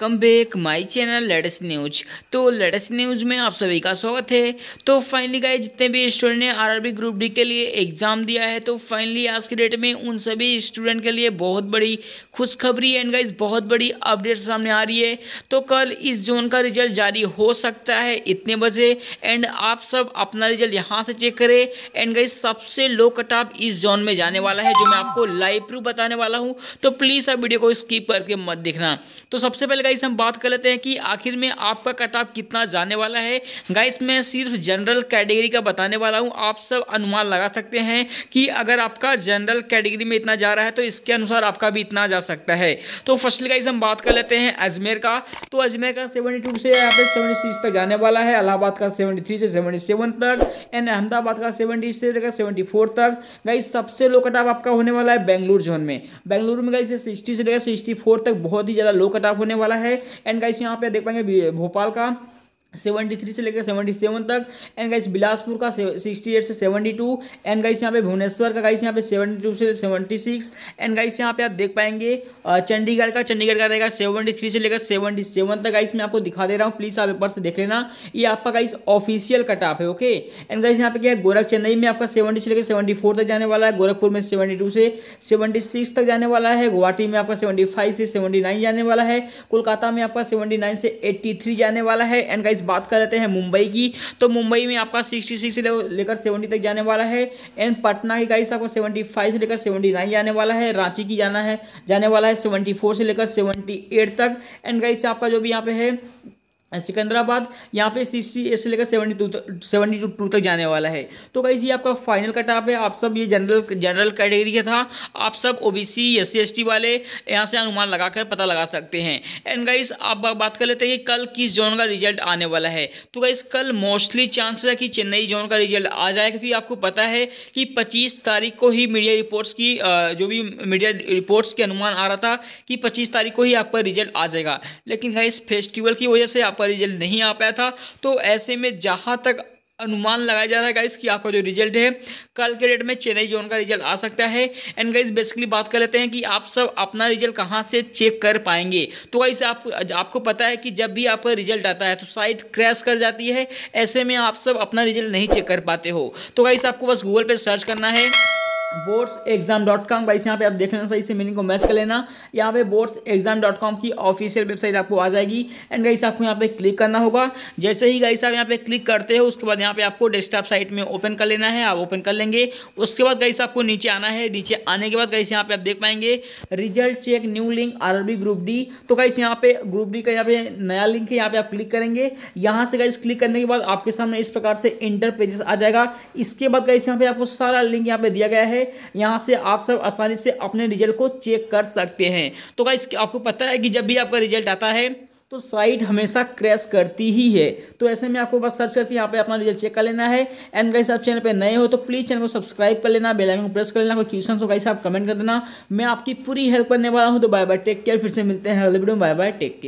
come back my channel latest news तो latest news में आप सभी का स्वागत है तो फाइनली गाइस जितने भी स्टूडेंट ने आरआरबी ग्रुप डी के लिए एग्जाम दिया है तो फाइनली आज के डेट में उन सभी स्टूडेंट के लिए बहुत बड़ी खुशखबरी एंड गाइज बहुत बड़ी अपडेट सामने आ रही है तो कल इस जोन का रिजल्ट जारी हो सकता है इतने बजे एंड आप सब अपना रिजल्ट यहाँ से चेक करें एंड गाइज सबसे लो कट ऑफ इस जोन में जाने वाला है जो मैं आपको लाइव प्रूफ बताने वाला हूँ तो प्लीज़ आप वीडियो को स्कीप करके मत देखना तो सबसे पहले गाइस हम बात कर लेते हैं कि आखिर में आपका कट ऑफ कितना जाने वाला है गाइस मैं सिर्फ जनरल कैटेगरी का बताने वाला हूँ आप सब अनुमान लगा सकते हैं कि अगर आपका जनरल कैटेगरी में इतना जा रहा है तो इसके अनुसार आपका भी इतना जा सकता है तो फर्स्ट गाइस हम बात कर लेते हैं अजमेर का तो अजमेर का सेवेंटी से यहाँ पे सेवेंटी तक जाने वाला है अलाहाबाद का सेवेंटी से सेवेंटी तक एंड अहमदाबाद का सेवेंटी से लेकर सेवेंटी तक गाइस सबसे लो कट ऑफ आपका होने वाला है बेंगलुरु जोन में बेंगलुरु में गाइस सिक्सटी से लेकर सिक्सटी तक बहुत ही ज़्यादा लो कट ऑफ होने वाला है है एंड गाइस यहाँ पे देख पाएंगे भोपाल का सेवेंटी थ्री से लेकर सेवेंटी सेवन तक एंड गाइस बिलासपुर का सिक्सटी एट से सेवेंटी टू एंड गाइस यहाँ पे भुवनेश्वर का गाइस यहाँ पे सेवेंटी टू से सेवेंटी सिक्स एंड गाइस यहाँ पे आप देख पाएंगे चंडीगढ़ का चंडीगढ़ का रहेगा सेवेंटी थ्री से लेकर सेवेंटी सेवन तक गाइस मैं आपको दिखा दे रहा हूँ प्लीज़ आप ऊपर से देख लेना ये आपका गाइस ऑफिशियल कट ऑफ है ओके एंड गाइस यहाँ पे क्या है गोरख चेन्नई में आपका सेवेंटी से लेकर सेवेंटी फोर तक जाने वाला है गोरखपुर में सेवेंटी टू से सेवेंटी सिक्स तक जाने वाला है गुवाहाटी में आपका सेवेंटी फाइव से सेवेंटी नाइन जाने वाला है कोलकाता में आपका सेवेंटी नाइन से एट्टी थ्री जाने वाला है एंड गाइस गाइज बात कर लेते हैं मुंबई की तो मुंबई में आपका सिक्सटी सिक्स से लेकर सेवेंटी तक जाने वाला है एंड पटना की गाइस आपको सेवेंटी फाइव से लेकर सेवेंटी नाइन जाने वाला है रांची की जाना है जाने वाला है सेवेंटी फोर से लेकर सेवेंटी एट तक एंड गाइस आपका जो भी यहाँ पे है सिकंदराबाद यहाँ पे सी सी एस से लेकर सेवेंटी टू तक सेवेंटी टू तक जाने वाला है तो कहीं ये आपका फाइनल कट ऑफ है आप सब ये जनरल जनरल कैटेगरी का था आप सब OBC S C S T वाले यहाँ से अनुमान लगाकर पता लगा सकते हैं एंड गाइस आप बात कर लेते हैं कि कल किस जोन का रिजल्ट आने वाला है तो गाइस कल मोस्टली चांसेस है कि चेन्नई जोन का रिजल्ट आ जाए क्योंकि आपको पता है कि पच्चीस तारीख को ही मीडिया रिपोर्ट्स की जो भी मीडिया रिपोर्ट्स के अनुमान आ रहा था कि पच्चीस तारीख को ही आपका रिजल्ट आ जाएगा लेकिन गाइस फेस्टिवल की वजह से आप आपका रिजल्ट नहीं आ पाया था तो ऐसे में जहाँ तक अनुमान लगाया जा रहा है गाइस कि आपका जो रिजल्ट है कल के डेट में चेन्नई जोन का रिजल्ट आ सकता है एंड गाइस बेसिकली बात कर लेते हैं कि आप सब अपना रिजल्ट कहाँ से चेक कर पाएंगे तो गाइस आप आपको पता है कि जब भी आपका रिजल्ट आता है तो साइट क्रैश कर जाती है ऐसे में आप सब अपना रिजल्ट नहीं चेक कर पाते हो तो गाइस आपको बस गूगल पर सर्च करना है बोर्ड्स एग्जाम डॉट कॉम वाइस यहाँ पे आप देख लेना सही से मीनिंग को मैच कर लेना यहाँ पे बोर्ड्स एग्जाम डॉट कॉम की ऑफिशियल वेबसाइट आपको आ जाएगी एंड गाइस आपको यहाँ पे क्लिक करना होगा जैसे ही गाइस आप यहाँ पे क्लिक करते हो उसके बाद यहाँ पे आपको डेस्कटॉप साइट में ओपन कर लेना है आप ओपन कर लेंगे उसके बाद गाइस आपको नीचे आना है नीचे आने के बाद गाइस यहाँ पे आप देख पाएंगे result check new link R group D तो गाइस यहाँ पे ग्रुप डी का यहाँ पे नया लिंक है यहाँ पे आप क्लिक करेंगे यहाँ से गाइस क्लिक करने के बाद आपके सामने इस प्रकार से इंटर पेजेस आ जाएगा इसके बाद गाइस यहाँ पे आपको सारा लिंक यहाँ पे दिया गया है है यहाँ से आप सब आसानी से अपने रिजल्ट को चेक कर सकते हैं तो गाइस आपको पता है कि जब भी आपका रिजल्ट आता है तो साइट हमेशा क्रैश करती ही है तो ऐसे में आपको बस सर्च करके यहाँ पे अपना रिजल्ट चेक कर लेना है एंड गाइस आप चैनल पे नए हो तो प्लीज़ चैनल को सब्सक्राइब कर लेना बेल आइकन को प्रेस कर लेना कोई क्वेश्चन हो गाइस आप कमेंट कर देना मैं आपकी पूरी हेल्प करने वाला हूँ तो बाय बाय टेक केयर फिर से मिलते हैं अगले वीडियो में बाय बाय टेक केयर